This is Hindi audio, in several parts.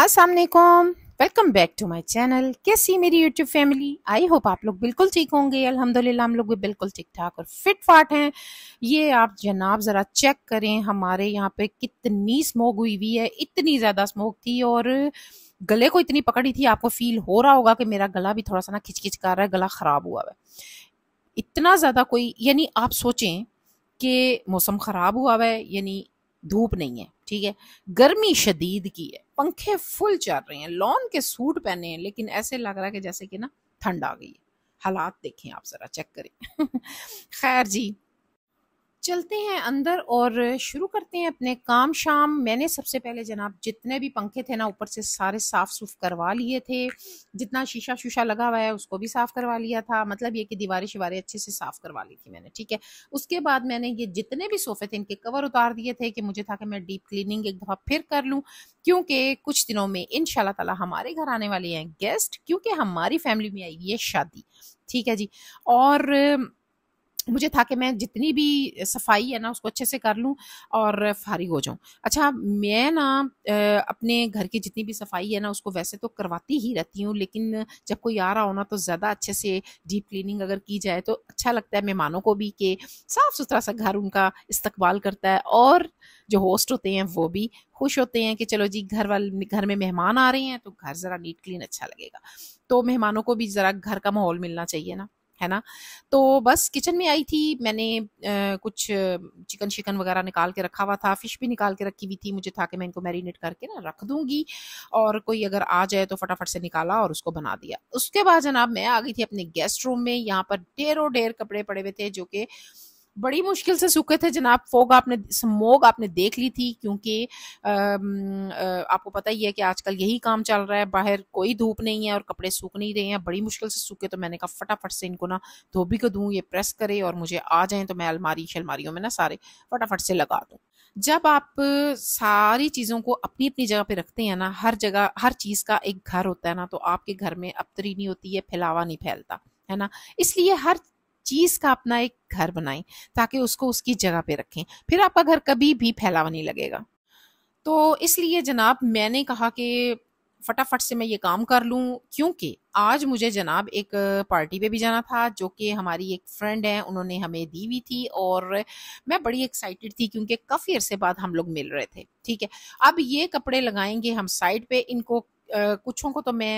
असलकुम welcome back to my channel कैसी मेरी यूट्यूब फैमिली आई होप आप लोग बिल्कुल ठीक होंगे अलहमदिल्ला हम लोग भी बिल्कुल ठीक ठाक और फिट फाट हैं ये आप जनाब ज़रा चेक करें हमारे यहाँ पे कितनी स्मोक हुई हुई है इतनी ज़्यादा स्मोक थी और गले को इतनी पकड़ी थी आपको फील हो रहा होगा कि मेरा गला भी थोड़ा सा ना खिचकिच कर रहा है गला ख़राब हुआ है इतना ज़्यादा कोई यानी आप सोचें कि मौसम ख़राब हुआ है यानी धूप नहीं है ठीक है गर्मी शदीद की है पंखे फुल चल रहे हैं लॉन के सूट पहने हैं लेकिन ऐसे लग रहा है कि जैसे कि ना ठंड आ गई है हालात देखें आप ज़रा चेक करें खैर जी चलते हैं अंदर और शुरू करते हैं अपने काम शाम मैंने सबसे पहले जनाब जितने भी पंखे थे ना ऊपर से सारे साफ़ सुफ करवा लिए थे जितना शीशा शीशा लगा हुआ है उसको भी साफ़ करवा लिया था मतलब ये कि दीवारें शिवारे अच्छे से साफ़ करवा ली थी मैंने ठीक है उसके बाद मैंने ये जितने भी सोफ़े थे इनके कवर उतार दिए थे कि मुझे था कि मैं डीप क्लीनिंग एक दफ़ा फिर कर लूँ क्योंकि कुछ दिनों में इन ताला हमारे घर आने वाले हैं गेस्ट क्योंकि हमारी फैमिली में आई हुई है शादी ठीक है जी और मुझे था कि मैं जितनी भी सफाई है ना उसको अच्छे से कर लूँ और फारिग हो जाऊँ अच्छा मैं ना अपने घर की जितनी भी सफाई है ना उसको वैसे तो करवाती ही रहती हूँ लेकिन जब कोई आ रहा हो ना तो ज़्यादा अच्छे से डीप क्लीनिंग अगर की जाए तो अच्छा लगता है मेहमानों को भी कि साफ़ सुथरा सा घर उनका इस्तकबाल करता है और जो होस्ट होते हैं वो भी खुश होते हैं कि चलो जी घर वाले घर में मेहमान आ रहे हैं तो घर ज़रा नीट क्लीन अच्छा लगेगा तो मेहमानों को भी ज़रा घर का माहौल मिलना चाहिए ना है ना तो बस किचन में आई थी मैंने आ, कुछ चिकन शिकन वगैरह निकाल के रखा हुआ था फिश भी निकाल के रखी हुई थी मुझे था कि मैं इनको मैरिनेट करके ना रख दूंगी और कोई अगर आ जाए तो फटाफट से निकाला और उसको बना दिया उसके बाद जनाब मैं आ गई थी अपने गेस्ट रूम में यहाँ पर ढेरों ढेर कपड़े पड़े हुए थे जो कि बड़ी मुश्किल से सूखे थे जनाब फोग आपने स्मोग आपने देख ली थी क्योंकि आपको पता ही है कि आजकल यही काम चल रहा है बाहर कोई धूप नहीं है और कपड़े सूख नहीं रहे हैं बड़ी मुश्किल से सूखे तो मैंने कहा फटाफट से इनको ना धोबी को दूं ये प्रेस करे और मुझे आ जाए तो मैं अलमारी शलमारियों में ना सारे फटाफट से लगा दूँ जब आप सारी चीज़ों को अपनी अपनी जगह पे रखते हैं ना हर जगह हर चीज़ का एक घर होता है ना तो आपके घर में अबतरी नहीं होती है फैलावा नहीं फैलता है ना इसलिए हर चीज का अपना एक घर बनाएं ताकि उसको उसकी जगह पे रखें फिर आपका घर कभी भी फैलावा नहीं लगेगा तो इसलिए जनाब मैंने कहा कि फटाफट से मैं ये काम कर लूं क्योंकि आज मुझे जनाब एक पार्टी पे भी जाना था जो कि हमारी एक फ्रेंड है उन्होंने हमें दी हुई थी और मैं बड़ी एक्साइटेड थी क्योंकि काफ़ी अरसे बाद हम लोग मिल रहे थे ठीक है अब ये कपड़े लगाएंगे हम साइड पे इनको कुछों को तो मैं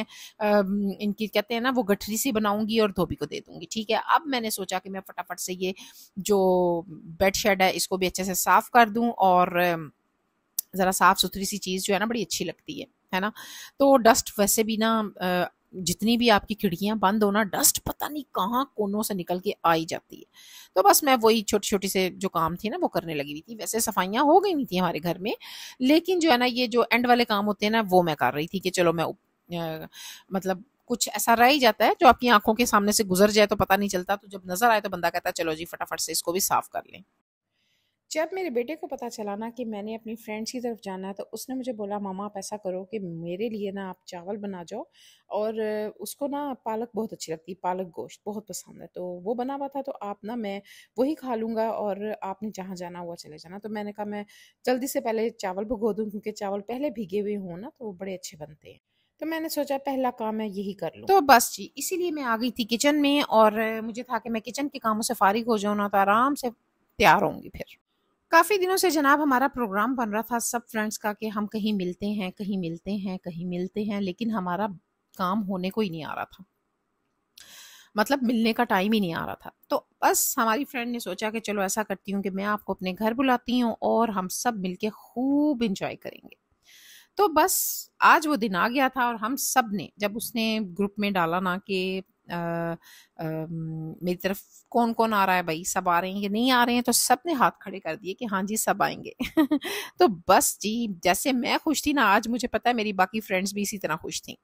इनकी कहते हैं ना वो गठरी सी बनाऊंगी और धोबी को दे दूंगी ठीक है अब मैंने सोचा कि मैं फटाफट से ये जो बेड शेड है इसको भी अच्छे से साफ कर दूं और ज़रा साफ़ सुथरी सी चीज़ जो है ना बड़ी अच्छी लगती है है ना तो डस्ट वैसे भी ना जितनी भी आपकी खिड़कियां बंद होना डस्ट पता नहीं कहाँ कोनों से निकल के आई जाती है तो बस मैं वही छोटी छोटी से जो काम थी ना वो करने लगी हुई थी वैसे सफाइयाँ हो गई हुई थी हमारे घर में लेकिन जो है ना ये जो एंड वाले काम होते हैं ना वो मैं कर रही थी कि चलो मैं मतलब कुछ ऐसा रह ही जाता है जो आपकी आंखों के सामने से गुजर जाए तो पता नहीं चलता तो जब नजर आए तो बंदा कहता है चलो जी फटाफट से इसको भी साफ कर लें जब मेरे बेटे को पता चला ना कि मैंने अपनी फ्रेंड्स की तरफ जाना है तो उसने मुझे बोला मामा आप ऐसा करो कि मेरे लिए ना आप चावल बना जाओ और उसको ना पालक बहुत अच्छी लगती पालक गोश्त बहुत पसंद है तो वो बना हुआ था तो आप ना मैं वही खा लूँगा और आपने जहाँ जाना हुआ चले जाना तो मैंने कहा मैं जल्दी से पहले चावल भिगो दूँ क्योंकि चावल पहले भीगे हुए हों ना तो वो बड़े अच्छे बनते हैं तो मैंने सोचा पहला काम है यही कर लूँ तो बस जी इसीलिए मैं आ गई थी किचन में और मुझे था कि मैं किचन के कामों से फारिग हो जाऊँ ना तो आराम से तैयार होंगी फिर काफ़ी दिनों से जनाब हमारा प्रोग्राम बन रहा था सब फ्रेंड्स का कि हम कहीं मिलते हैं कहीं मिलते हैं कहीं मिलते हैं लेकिन हमारा काम होने को ही नहीं आ रहा था मतलब मिलने का टाइम ही नहीं आ रहा था तो बस हमारी फ्रेंड ने सोचा कि चलो ऐसा करती हूँ कि मैं आपको अपने घर बुलाती हूँ और हम सब मिलके खूब इंजॉय करेंगे तो बस आज वो दिन आ गया था और हम सब ने जब उसने ग्रुप में डाला ना कि मेरी तरफ कौन कौन आ रहा है भाई सब आ रहे हैं कि नहीं आ रहे हैं तो सब ने हाथ खड़े कर दिए कि हाँ जी सब आएंगे तो बस जी जैसे मैं खुश थी ना आज मुझे पता है मेरी बाकी फ्रेंड्स भी इसी तरह खुश थी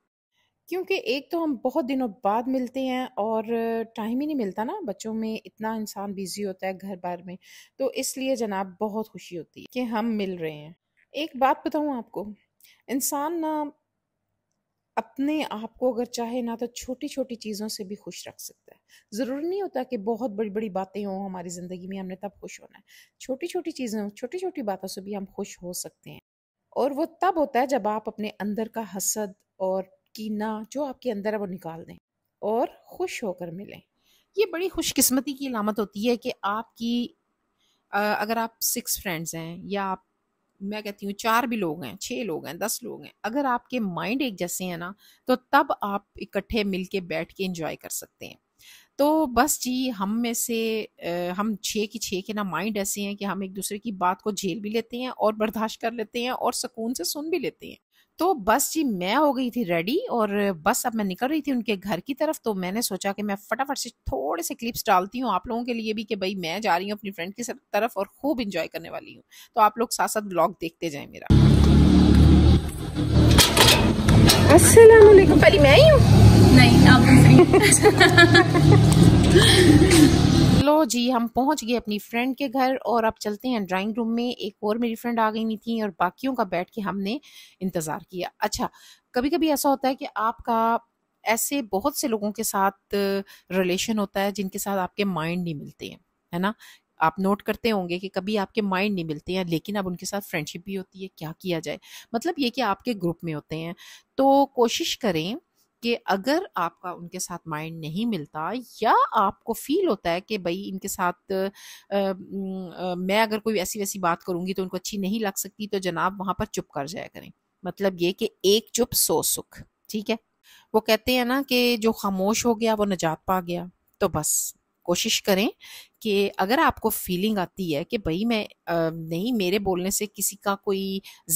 क्योंकि एक तो हम बहुत दिनों बाद मिलते हैं और टाइम ही नहीं मिलता ना बच्चों में इतना इंसान बिजी होता है घर बार में तो इसलिए जनाब बहुत खुशी होती है कि हम मिल रहे हैं एक बात बताऊँ आपको इंसान ना अपने आप को अगर चाहे ना तो छोटी छोटी चीज़ों से भी खुश रख सकता है ज़रूरी नहीं होता कि बहुत बड़ी बड़ी बातें हों हमारी ज़िंदगी में हमने तब खुश होना है छोटी छोटी चीज़ें छोटी छोटी बातों से भी हम खुश हो सकते हैं और वो तब होता है जब आप अपने अंदर का हसद और कीना जो आपके अंदर है वो निकाल दें और खुश होकर मिलें ये बड़ी ख़ुशकस्मती की अलामत होती है कि आपकी अगर आप सिक्स फ्रेंड्स हैं या आप मैं कहती हूँ चार भी लोग हैं छः लोग हैं दस लोग हैं अगर आपके माइंड एक जैसे हैं ना तो तब आप इकट्ठे मिल के बैठ के इंजॉय कर सकते हैं तो बस जी हम में से हम छः की छः के ना माइंड ऐसे हैं कि हम एक दूसरे की बात को झेल भी लेते हैं और बर्दाश्त कर लेते हैं और सुकून से सुन भी लेते हैं तो बस जी मैं हो गई थी रेडी और बस अब मैं निकल रही थी उनके घर की तरफ तो मैंने सोचा कि मैं फटाफट से थोड़े से क्लिप्स डालती हूँ आप लोगों के लिए भी कि भाई मैं जा रही हूँ अपनी फ्रेंड की तरफ और खूब इंजॉय करने वाली हूँ तो आप लोग साथ साथ ब्लॉग देखते जाए मेरा असलम पहले मैं ही हूँ नहीं आप जी हम पहुंच गए अपनी फ्रेंड के घर और अब चलते हैं ड्राइंग रूम में एक और मेरी फ्रेंड आ गई नहीं थी और बाकियों का बैठ के हमने इंतज़ार किया अच्छा कभी कभी ऐसा होता है कि आपका ऐसे बहुत से लोगों के साथ रिलेशन होता है जिनके साथ आपके माइंड नहीं मिलते हैं है ना आप नोट करते होंगे कि कभी आपके माइंड नहीं मिलते हैं लेकिन अब उनके साथ फ्रेंडशिप भी होती है क्या किया जाए मतलब ये कि आपके ग्रुप में होते हैं तो कोशिश करें कि अगर आपका उनके साथ माइंड नहीं मिलता या आपको फील होता है कि भाई इनके साथ आ, आ, मैं अगर कोई ऐसी वैसी बात करूंगी तो उनको अच्छी नहीं लग सकती तो जनाब वहां पर चुप कर जाया करें मतलब ये कि एक चुप सो सुख ठीक है वो कहते हैं ना कि जो खामोश हो गया वो नजात पा गया तो बस कोशिश करें कि अगर आपको फीलिंग आती है कि भाई मैं नहीं मेरे बोलने से किसी का कोई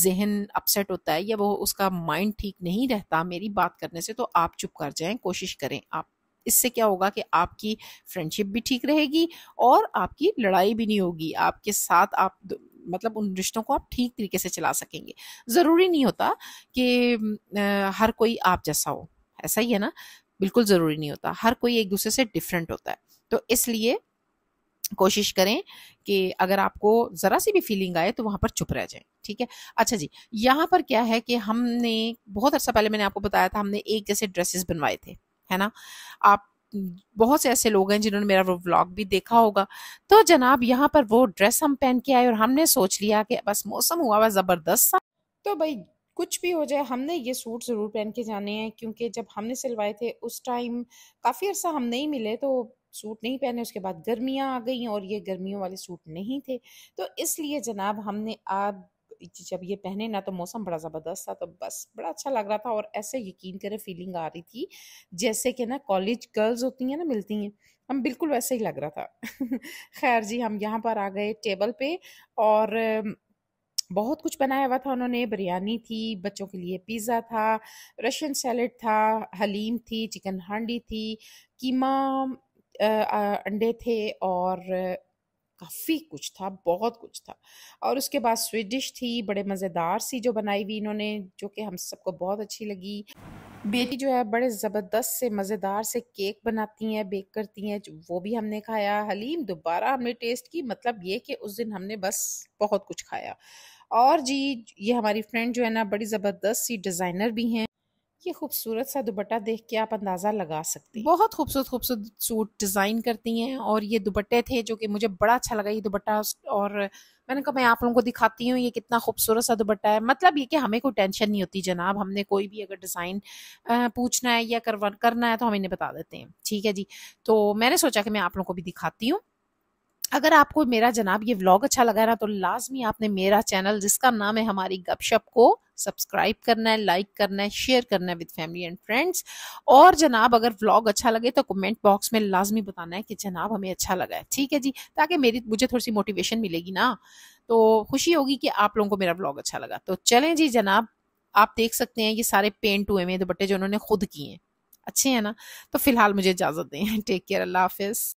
जहन अपसेट होता है या वो उसका माइंड ठीक नहीं रहता मेरी बात करने से तो आप चुप कर जाएं कोशिश करें आप इससे क्या होगा कि आपकी फ्रेंडशिप भी ठीक रहेगी और आपकी लड़ाई भी नहीं होगी आपके साथ आप मतलब उन रिश्तों को आप ठीक तरीके से चला सकेंगे ज़रूरी नहीं होता कि हर कोई आप जैसा हो ऐसा ही है ना बिल्कुल ज़रूरी नहीं होता हर कोई एक दूसरे से डिफरेंट होता है तो इसलिए कोशिश करें कि अगर आपको ज़रा सी भी फीलिंग आए तो वहां पर चुप रह जाए ठीक है अच्छा जी यहाँ पर क्या है कि हमने बहुत अर्सा पहले मैंने आपको बताया था हमने एक जैसे ड्रेसेस बनवाए थे है ना आप बहुत से ऐसे लोग हैं जिन्होंने मेरा वो व्लॉग भी देखा होगा तो जनाब यहाँ पर वो ड्रेस हम पहन के आए और हमने सोच लिया कि बस मौसम हुआ हुआ ज़बरदस्त सा तो भाई कुछ भी हो जाए हमने ये सूट ज़रूर पहन के जाने हैं क्योंकि जब हमने सिलवाए थे उस टाइम काफ़ी अर्सा हम नहीं मिले तो सूट नहीं पहने उसके बाद गर्मियाँ आ गई और ये गर्मियों वाले सूट नहीं थे तो इसलिए जनाब हमने आप जब ये पहने ना तो मौसम बड़ा ज़बरदस्त था तो बस बड़ा अच्छा लग रहा था और ऐसे यकीन करे फीलिंग आ रही थी जैसे कि ना कॉलेज गर्ल्स होती हैं ना मिलती हैं हम बिल्कुल वैसे ही लग रहा था खैर जी हम यहाँ पर आ गए टेबल पे और बहुत कुछ बनाया हुआ था उन्होंने बिरयानी थी बच्चों के लिए पिज़्ज़ा था रशियन सैलड था हलीम थी चिकन हांडी थी कीमा अंडे थे और काफ़ी कुछ था बहुत कुछ था और उसके बाद स्वीट डिश थी बड़े मज़ेदार सी जो बनाई हुई इन्होंने जो कि हम सबको बहुत अच्छी लगी बेटी जो है बड़े ज़बरदस्त से मज़ेदार से केक बनाती हैं बेक करती हैं वो भी हमने खाया हलीम दोबारा हमने टेस्ट की मतलब ये कि उस दिन हमने बस बहुत कुछ खाया और जी ये हमारी फ्रेंड जो है ना बड़ी ज़बरदस्त सी डिज़ाइनर भी हैं ये खूबसूरत सा दुपट्टा देख के आप अंदाज़ा लगा सकते हैं बहुत खूबसूरत खूबसूरत सूट डिज़ाइन करती हैं और ये दुपट्टे थे जो कि मुझे बड़ा अच्छा लगा ये दुपट्टा और मैंने कहा मैं आप लोगों को दिखाती हूँ ये कितना खूबसूरत सा दुपट्टा है मतलब ये कि हमें कोई टेंशन नहीं होती जनाब हमने कोई भी अगर डिज़ाइन पूछना है या करवा करना है तो हम इन्हें बता देते हैं ठीक है जी तो मैंने सोचा कि मैं आप लोगों को भी दिखाती हूँ अगर आपको मेरा जनाब ये व्लॉग अच्छा लगा ना तो लाजमी आपने मेरा चैनल जिसका नाम है हमारी गपशप को सब्सक्राइब करना है लाइक करना है शेयर करना है विद फैमिली एंड फ्रेंड्स और जनाब अगर व्लॉग अच्छा लगे तो कमेंट बॉक्स में लाजमी बताना है कि जनाब हमें अच्छा लगा है ठीक है जी ताकि मेरी मुझे थोड़ी सी मोटिवेशन मिलेगी ना तो खुशी होगी कि आप लोगों को मेरा व्लॉग अच्छा लगा तो चलें जी जनाब आप देख सकते हैं ये सारे पेंट हुए में दुपट्टे जो उन्होंने खुद किए हैं अच्छे हैं ना तो फिलहाल मुझे इजाज़त दें टेक केयर अल्लाह हाफिज़